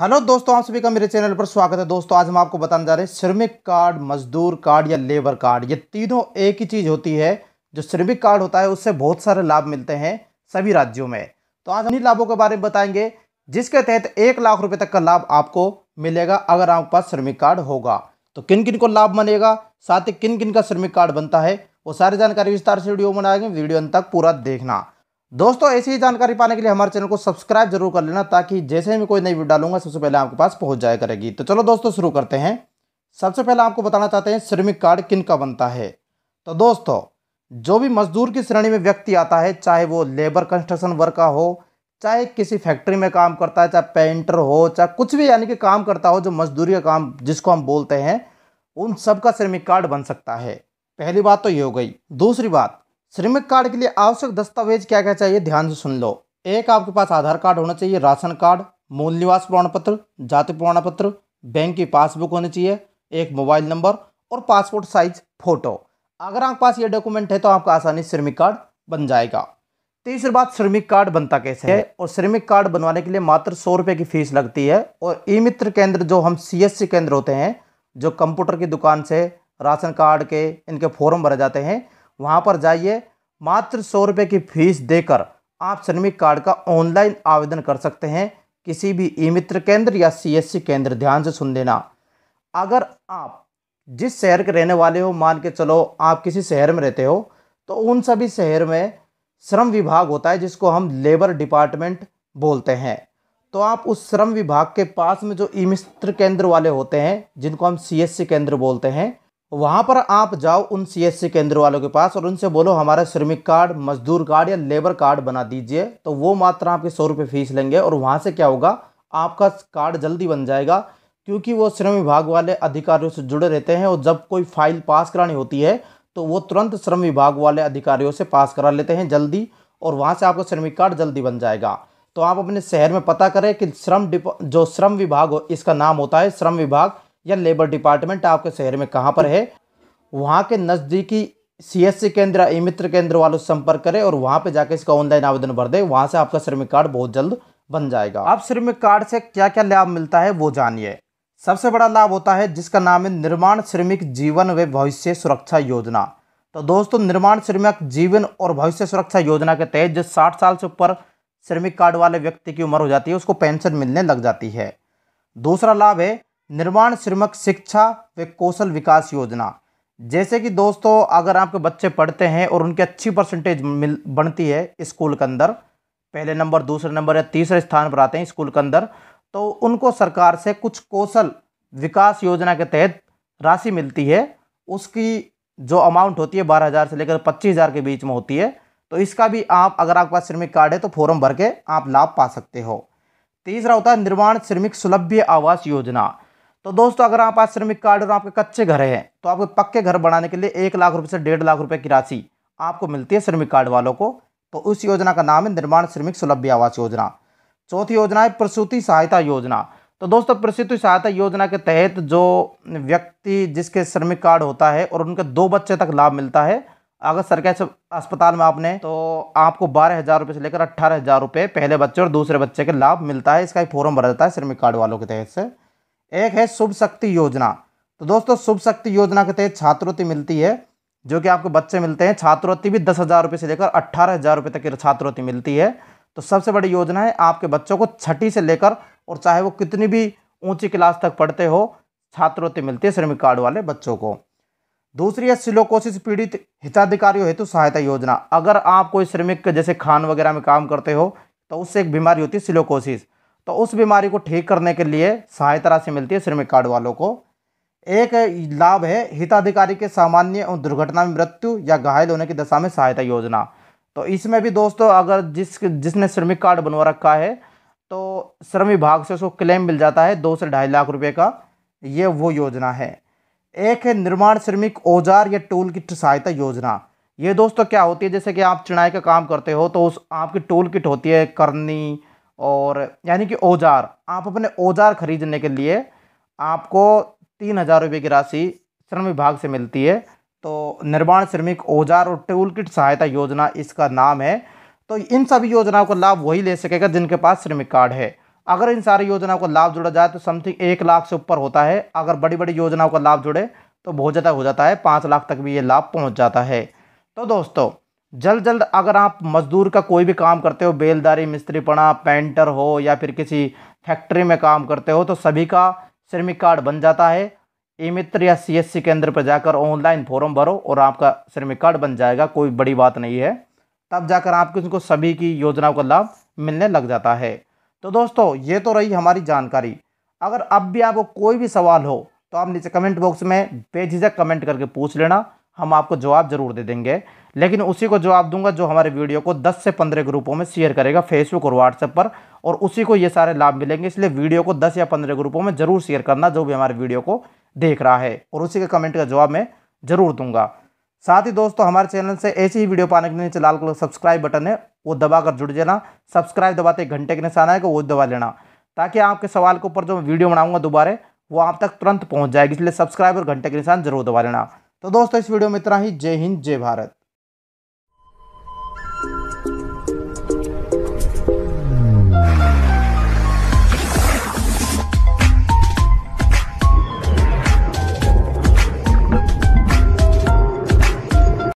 hello दोस्तों आप सभी का मेरे चैनल पर स्वागत है दोस्तों आज हम आपको बताने जा रहे हैं श्रमिक कार्ड मजदूर कार्ड या लेबर कार्ड ये तीनों एक ही चीज़ होती है जो श्रमिक कार्ड होता है उससे बहुत सारे लाभ मिलते हैं सभी राज्यों में तो आज उन्हीं लाभों के बारे में बताएंगे जिसके तहत एक लाख रुपये तक का लाभ आपको मिलेगा अगर आपके पास श्रमिक कार्ड होगा तो किन किन को लाभ बनेगा साथ ही किन किन का श्रमिक कार्ड बनता है वो सारी जानकारी विस्तार से वीडियो बनाएंगे वीडियो अंत तक पूरा देखना दोस्तों ऐसी ही जानकारी पाने के लिए हमारे चैनल को सब्सक्राइब जरूर कर लेना ताकि जैसे ही मैं कोई नई वीडियो डालूंगा सबसे पहले आपके पास पहुंच जाया करेगी तो चलो दोस्तों शुरू करते हैं सबसे पहले आपको बताना चाहते हैं श्रमिक कार्ड किन का बनता है तो दोस्तों जो भी मजदूर की श्रेणी में व्यक्ति आता है चाहे वो लेबर कंस्ट्रक्शन वर्क का हो चाहे किसी फैक्ट्री में काम करता है चाहे पेंटर हो चाहे कुछ भी यानी कि काम करता हो जो मजदूरी का काम जिसको हम बोलते हैं उन सब का श्रमिक कार्ड बन सकता है पहली बात तो ये हो गई दूसरी बात श्रमिक कार्ड के लिए आवश्यक दस्तावेज क्या क्या चाहिए ध्यान से सुन लो एक आपके पास आधार कार्ड होना चाहिए राशन कार्ड मूल निवास प्रमाण पत्र जाति प्रमाण पत्र बैंक की पासबुक होनी चाहिए एक मोबाइल नंबर और पासपोर्ट साइज फोटो अगर आपके पास ये डॉक्यूमेंट है तो आपका आसानी श्रमिक कार्ड बन जाएगा तीसरी बात श्रमिक कार्ड बनता कैसे है और श्रमिक कार्ड बनवाने के लिए मात्र सौ रुपये की फीस लगती है और ई मित्र केंद्र जो हम सी केंद्र होते हैं जो कंप्यूटर की दुकान से राशन कार्ड के इनके फॉर्म भरे जाते हैं वहाँ पर जाइए मात्र सौ रुपये की फीस देकर आप श्रमिक कार्ड का ऑनलाइन आवेदन कर सकते हैं किसी भी ई मित्र केंद्र या सीएससी केंद्र ध्यान से सुन लेना अगर आप जिस शहर के रहने वाले हो मान के चलो आप किसी शहर में रहते हो तो उन सभी शहर में श्रम विभाग होता है जिसको हम लेबर डिपार्टमेंट बोलते हैं तो आप उस श्रम विभाग के पास में जो ई मित्र केंद्र वाले होते हैं जिनको हम सीएससी केंद्र बोलते हैं वहाँ पर आप जाओ उन सीएससी केंद्र वालों के पास और उनसे बोलो हमारा श्रमिक कार्ड मजदूर कार्ड या लेबर कार्ड बना दीजिए तो वो मात्र आपके सौ रुपये फीस लेंगे और वहाँ से क्या होगा आपका कार्ड जल्दी बन जाएगा क्योंकि वो श्रम विभाग वाले अधिकारियों से जुड़े रहते हैं और जब कोई फाइल पास करानी होती है तो वो तुरंत श्रम विभाग वाले अधिकारियों से पास करा लेते हैं जल्दी और वहाँ से आपका श्रमिक कार्ड जल्दी बन जाएगा तो आप अपने शहर में पता करें कि श्रम डिप जो श्रम विभाग हो इसका नाम होता है श्रम विभाग या लेबर डिपार्टमेंट आपके शहर में कहाँ पर है वहाँ के नज़दीकी सीएससी केंद्र या मित्र केंद्र वालों से संपर्क करें और वहाँ पे जाके इसका ऑनलाइन आवेदन भर दें वहाँ से आपका श्रमिक कार्ड बहुत जल्द बन जाएगा आप श्रमिक कार्ड से क्या क्या लाभ मिलता है वो जानिए सबसे बड़ा लाभ होता है जिसका नाम है निर्माण श्रमिक जीवन व भविष्य सुरक्षा योजना तो दोस्तों निर्माण श्रमिक जीवन और भविष्य सुरक्षा योजना के तहत जो साठ साल से ऊपर श्रमिक कार्ड वाले व्यक्ति की उम्र हो जाती है उसको पेंशन मिलने लग जाती है दूसरा लाभ है निर्माण श्रमिक शिक्षा व कौशल विकास योजना जैसे कि दोस्तों अगर आपके बच्चे पढ़ते हैं और उनकी अच्छी परसेंटेज मिल बनती है स्कूल के अंदर पहले नंबर दूसरे नंबर या तीसरे स्थान पर आते हैं स्कूल के अंदर तो उनको सरकार से कुछ कौशल विकास योजना के तहत राशि मिलती है उसकी जो अमाउंट होती है बारह हज़ार से लेकर पच्चीस हज़ार के बीच में होती है तो इसका भी आप अगर आपके पास श्रमिक कार्ड है तो फॉर्म भर के आप लाभ पा सकते हो तीसरा होता है निर्माण श्रमिक सुलभ्य आवास योजना तो दोस्तों अगर आप आश्रमिक कार्ड और आपके कच्चे घर हैं तो आपके पक्के घर बनाने के लिए एक लाख रुपये से डेढ़ लाख रुपये की राशि आपको मिलती है श्रमिक कार्ड वालों को तो उस योजना का नाम है निर्माण श्रमिक सुलभ्य आवास योजना चौथी योजना है प्रसूति सहायता योजना तो दोस्तों प्रसूति सहायता योजना के तहत जो व्यक्ति जिसके श्रमिक कार्ड होता है और उनके दो बच्चे तक लाभ मिलता है अगर सरकारी अस्पताल में आपने तो आपको बारह हज़ार रुपये से लेकर अट्ठारह हज़ार रुपये पहले बच्चे और दूसरे बच्चे के लाभ मिलता है इसका एक फॉर्म भरा जाता है श्रमिक कार्ड वालों के तहत से एक है शुभ शक्ति योजना तो दोस्तों शुभ शक्ति योजना के तहत छात्रवृत्ति मिलती है जो कि आपको बच्चे मिलते हैं छात्रवृत्ति भी दस हज़ार रुपये से लेकर अट्ठारह हज़ार रुपये तक की छात्रवृत्ति मिलती है तो सबसे बड़ी योजना है आपके बच्चों को छठी से लेकर और चाहे वो कितनी भी ऊंची क्लास तक पढ़ते हो छात्रवृत्ति मिलती है श्रमिक कार्ड वाले बच्चों को दूसरी है सिलोकोसिस पीड़ित हिताधिकारियों हेतु सहायता योजना अगर आप कोई श्रमिक जैसे खान वगैरह में काम करते हो तो उससे एक बीमारी होती है सिलोकोसिस तो उस बीमारी को ठीक करने के लिए सहायता राशि मिलती है श्रमिक कार्ड वालों को एक लाभ है हिताधिकारी के सामान्य और दुर्घटना में मृत्यु या घायल होने की दशा में सहायता योजना तो इसमें भी दोस्तों अगर जिस जिसने श्रमिक कार्ड बनवा रखा है तो श्रम विभाग से उसको क्लेम मिल जाता है दो से ढाई लाख रुपए का ये वो योजना है एक है निर्माण श्रमिक औजार या टूल किट सहायता योजना ये दोस्तों क्या होती है जैसे कि आप चिड़ाई का काम करते हो तो उस आपकी टूल किट होती है करनी और यानी कि औजार आप अपने औजार खरीदने के लिए आपको तीन हज़ार रुपये की राशि श्रम विभाग से मिलती है तो निर्माण श्रमिक औजार और टूल किट सहायता योजना इसका नाम है तो इन सभी योजनाओं का लाभ वही ले सकेगा जिनके पास श्रमिक कार्ड है अगर इन सारी योजनाओं का लाभ जुड़ा जाए तो समथिंग एक लाख से ऊपर होता है अगर बड़ी बड़ी योजनाओं का लाभ जुड़े तो बहुत ज़्यादा हो जाता है पाँच लाख तक भी ये लाभ पहुँच जाता है तो दोस्तों जल्द जल्द अगर आप मज़दूर का कोई भी काम करते हो बेलदारी मिस्त्रीपणा पेंटर हो या फिर किसी फैक्ट्री में काम करते हो तो सभी का श्रमिक कार्ड बन जाता है ई मित्र या सी एस सी केंद्र पर जाकर ऑनलाइन फॉर्म भरो और आपका श्रमिक कार्ड बन जाएगा कोई बड़ी बात नहीं है तब जाकर आपको उनको सभी की योजनाओं का लाभ मिलने लग जाता है तो दोस्तों ये तो रही हमारी जानकारी अगर अब भी आपको कोई भी सवाल हो तो आप नीचे कमेंट बॉक्स में बेझिझक कमेंट करके पूछ लेना हम आपको जवाब ज़रूर दे देंगे लेकिन उसी को जवाब दूंगा जो हमारे वीडियो को 10 से 15 ग्रुपों में शेयर करेगा फेसबुक और व्हाट्सएप पर और उसी को ये सारे लाभ मिलेंगे इसलिए वीडियो को 10 या 15 ग्रुपों में ज़रूर शेयर करना जो भी हमारे वीडियो को देख रहा है और उसी के कमेंट का जवाब मैं ज़रूर दूंगा साथ ही दोस्तों हमारे चैनल से ऐसी ही वीडियो पाने के लिए लाल कलर सब्सक्राइब बटन है वो दबा कर जुड़ जाना सब्सक्राइब दबाते घंटे के निशान आएगा वो दबा लेना ताकि आपके सवाल के ऊपर जो वीडियो बनाऊंगा दोबारा वो आप तक तुरंत पहुंच जाएगी इसलिए सब्सक्राइब और घंटे के निशान जरूर दबा लेना तो दोस्तों इस वीडियो में इतना ही जय हिंद जय भारत